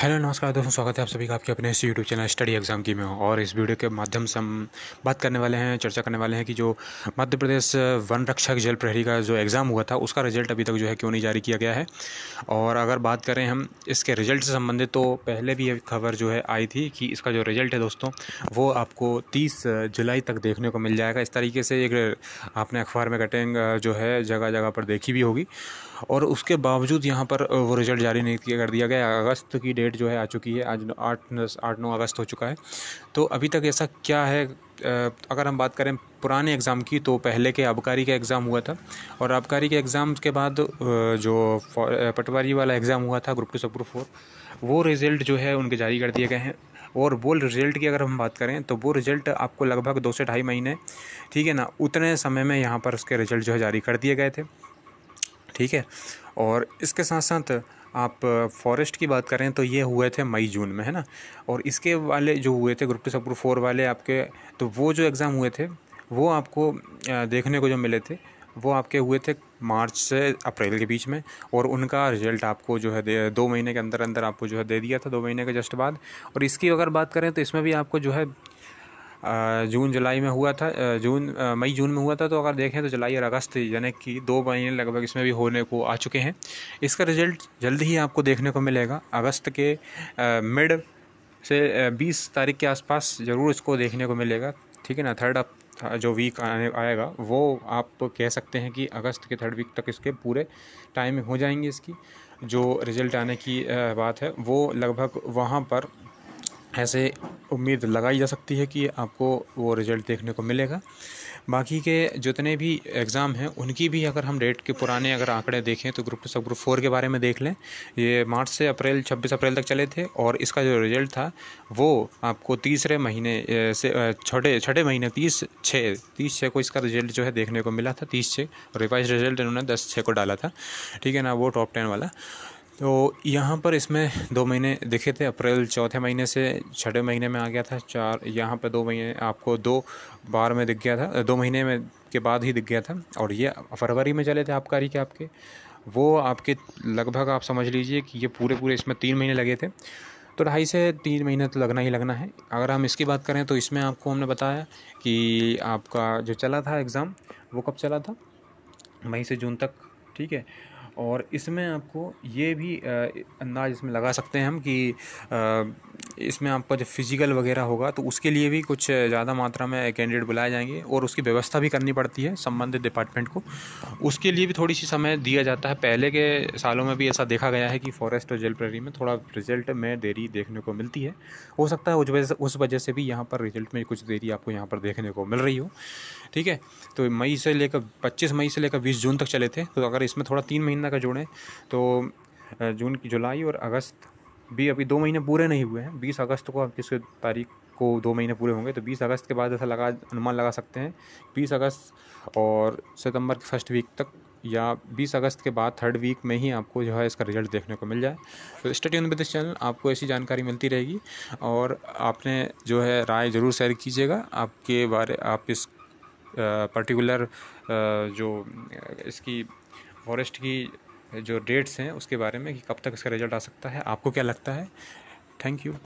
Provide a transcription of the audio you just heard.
hello नमस्कार दोस्तों स्वागत है आप सभी का आपके अपने इस यूट्यूब चैनल स्टडी एग्ज़ाम की में और इस वीडियो के माध्यम से हम बात करने वाले हैं चर्चा करने वाले हैं कि जो मध्य प्रदेश वन रक्षक जल प्रहरी का जो एग्ज़ाम हुआ था उसका रिजल्ट अभी तक जो है क्यों नहीं जारी किया गया है और अगर बात करें हम इसके रिजल्ट से संबंधित तो पहले भी ये खबर जो है आई थी कि इसका जो रिजल्ट है दोस्तों वो आपको तीस जुलाई तक देखने को मिल जाएगा इस तरीके से एक आपने अखबार में कटिंग जो है जगह जगह पर देखी भी होगी और उसके बावजूद यहाँ पर वो रिजल्ट जारी नहीं कर दिया गया अगस्त की डेट डेट जो है आ चुकी है आज आठ आठ नौ अगस्त हो चुका है तो अभी तक ऐसा क्या है अगर हम बात करें पुराने एग्ज़ाम की तो पहले के आबकारी का एग्ज़ाम हुआ था और आबकारी के एग्ज़ाम के बाद जो पटवारी वाला एग्ज़ाम हुआ था group two sub group four वो रिज़ल्ट जो है उनके जारी कर दिए गए हैं और वो रिज़ल्ट की अगर हम बात करें तो वो रिज़ल्ट आपको लगभग दो से ढाई महीने ठीक है ना उतने समय में यहाँ पर उसके रिज़ल्ट जो है जारी कर दिए गए थे ठीक है और इसके साथ साथ आप फॉरेस्ट की बात करें तो ये हुए थे मई जून में है ना और इसके वाले जो हुए थे group two sub group four वाले आपके तो वो जो एग्ज़ाम हुए थे वो आपको देखने को जो मिले थे वो आपके हुए थे मार्च से अप्रैल के बीच में और उनका रिजल्ट आपको जो है दे दो महीने के अंदर अंदर आपको जो है दे दिया था दो महीने के जस्ट बाद और इसकी अगर बात करें तो इसमें भी आपको जो है जून जुलाई में हुआ था जून मई जून में हुआ था तो अगर देखें तो जुलाई और अगस्त यानी कि दो महीने लगभग इसमें भी होने को आ चुके हैं इसका रिजल्ट जल्द ही आपको देखने को मिलेगा अगस्त के मिड से बीस तारीख के आसपास ज़रूर इसको देखने को मिलेगा ठीक है ना थर्ड अप जो वीक आने आएगा वो आप कह सकते हैं कि अगस्त के थर्ड वीक तक इसके पूरे टाइम हो जाएंगे इसकी जो रिज़ल्ट आने की बात है वो लगभग वहाँ पर ऐसे उम्मीद लगाई जा सकती है कि आपको वो रिज़ल्ट देखने को मिलेगा बाकी के जितने भी एग्ज़ाम हैं उनकी भी अगर हम डेट के पुराने अगर आंकड़े देखें तो group two sub group four के बारे में देख लें ये मार्च से अप्रैल छब्बीस अप्रैल तक चले थे और इसका जो रिज़ल्ट था वो आपको तीसरे महीने से छठे छठे महीने तीस छः तीस छः को इसका रिज़ल्ट जो है देखने को मिला था तीस छः रिवाइज रिज़ल्ट इन्होंने दस छः को डाला था ठीक है ना वो टॉप टेन वाला तो यहाँ पर इसमें दो महीने दिखे थे अप्रैल चौथे महीने से छठे महीने में आ गया था चार यहाँ पर दो महीने आपको दो बार में दिख गया था दो महीने में के बाद ही दिख गया था और ये फरवरी में चले थे आबकारी के आपके वो आपके लगभग आप समझ लीजिए कि ये पूरे पूरे इसमें तीन महीने लगे थे तो ढाई से तीन महीने तो लगना ही लगना है अगर हम इसकी बात करें तो इसमें आपको हमने बताया कि आपका जो चला था एग्ज़ाम वो कब चला था मई से जून तक ठीक है और इसमें आपको ये भी अंदाज इसमें लगा सकते हैं हम कि इसमें आपका जब फिज़िकल वगैरह होगा तो उसके लिए भी कुछ ज़्यादा मात्रा में कैंडिडेट बुलाए जाएंगे और उसकी व्यवस्था भी करनी पड़ती है संबंधित डिपार्टमेंट को उसके लिए भी थोड़ी सी समय दिया जाता है पहले के सालों में भी ऐसा देखा गया है कि फॉरेस्ट और जेलप्रेरी में थोड़ा रिजल्ट में देरी देखने को मिलती है हो सकता है उस वजह से उस वजह से भी यहाँ पर रिजल्ट में कुछ देरी आपको यहाँ पर देखने को मिल रही हो ठीक है तो मई से लेकर पच्चीस मई से लेकर बीस जून तक चले थे तो अगर इसमें थोड़ा तीन महीना का जोड़ें तो जून की जुलाई और अगस्त भी अभी दो महीने पूरे नहीं हुए हैं बीस अगस्त को किस तारीख को दो महीने पूरे होंगे तो बीस अगस्त के बाद ऐसा लगा अनुमान लगा सकते हैं बीस अगस्त और सितंबर के फर्स्ट वीक तक या 20 अगस्त के बाद थर्ड वीक में ही आपको जो है इसका रिजल्ट देखने को मिल जाए तो स्टडी ऑन विद चैनल आपको ऐसी जानकारी मिलती रहेगी और आपने जो है राय ज़रूर शेयर कीजिएगा आपके बारे आप इस पर्टिकुलर जो इसकी फॉरेस्ट की जो डेट्स हैं उसके बारे में कि कब तक इसका रिज़ल्ट आ सकता है आपको क्या लगता है थैंक यू